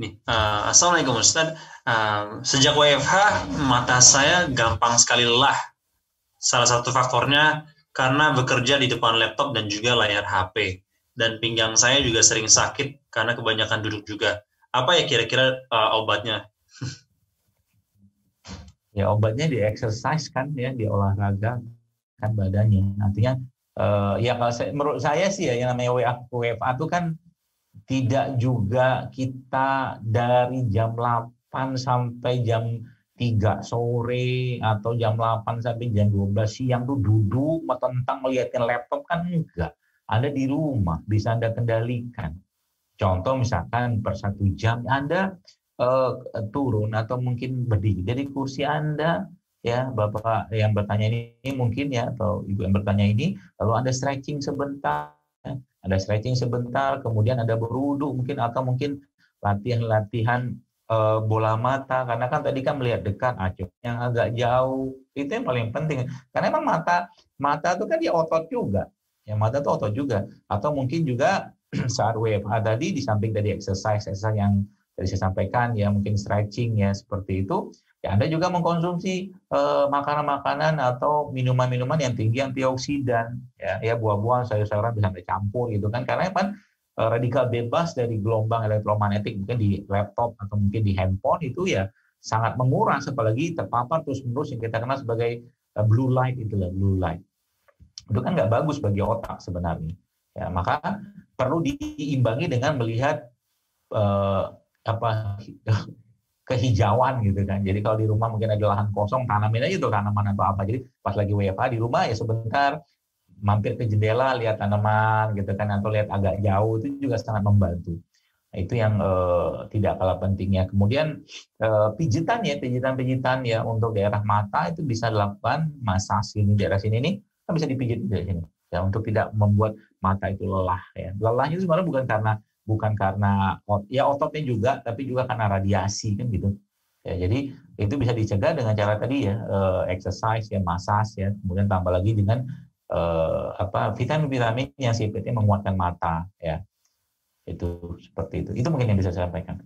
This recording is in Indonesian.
Nih, uh, Assalamualaikum Ustaz. Uh, sejak WFH, mata saya gampang sekali lelah. Salah satu faktornya karena bekerja di depan laptop dan juga layar HP. Dan pinggang saya juga sering sakit karena kebanyakan duduk juga. Apa ya kira-kira uh, obatnya? ya obatnya di exercise kan ya, di olahraga kan badannya. Artinya uh, ya kalau saya, menurut saya sih ya yang namanya WFH itu kan tidak juga kita dari jam 8 sampai jam 3 sore atau jam 8 sampai jam 12 siang tuh duduk tentang ngeliatin laptop kan enggak. ada di rumah bisa Anda kendalikan. Contoh misalkan per satu jam Anda uh, turun atau mungkin berdiri dari kursi Anda ya Bapak yang bertanya ini mungkin ya atau Ibu yang bertanya ini lalu Anda stretching sebentar ada stretching sebentar, kemudian ada berudu mungkin atau mungkin latihan-latihan e, bola mata karena kan tadi kan melihat dekat acuh ah, yang agak jauh itu yang paling penting karena emang mata mata itu kan dia otot juga ya mata itu otot juga atau mungkin juga saat WFH tadi di samping tadi exercise exercise yang tadi saya sampaikan ya mungkin stretching ya seperti itu Ya, Anda juga mengkonsumsi eh, makanan-makanan eh, atau minuman-minuman yang tinggi antioksidan, ya, ya buah-buahan, sayur-sayuran bisa dicampur gitu kan. Karena kan eh, radikal bebas dari gelombang elektromagnetik mungkin di laptop atau mungkin di handphone itu ya sangat menguras apalagi terpapar terus-menerus yang kita kenal sebagai eh, blue light itu lah blue light. Itu kan nggak bagus bagi otak sebenarnya. Ya, maka perlu diimbangi dengan melihat eh, apa kehijauan gitu kan. Jadi kalau di rumah mungkin ada lahan kosong, tanamin aja tuh tanaman atau apa. Jadi pas lagi WFH di rumah ya sebentar mampir ke jendela lihat tanaman gitu kan atau lihat agak jauh itu juga sangat membantu. Nah, itu yang eh, tidak kalah pentingnya. Kemudian eh, pijitan ya, pijitan-pijitan ya untuk daerah mata itu bisa dilakukan masa sini daerah sini ini kan bisa dipijit di sini ya untuk tidak membuat mata itu lelah ya. Lelahnya itu sebenarnya bukan karena bukan karena ya ototnya juga tapi juga karena radiasi kan gitu ya jadi itu bisa dicegah dengan cara tadi ya eh, exercise ya massage ya kemudian tambah lagi dengan eh, apa vitamin vitamin yang sifatnya menguatkan mata ya itu seperti itu itu mungkin yang bisa saya sampaikan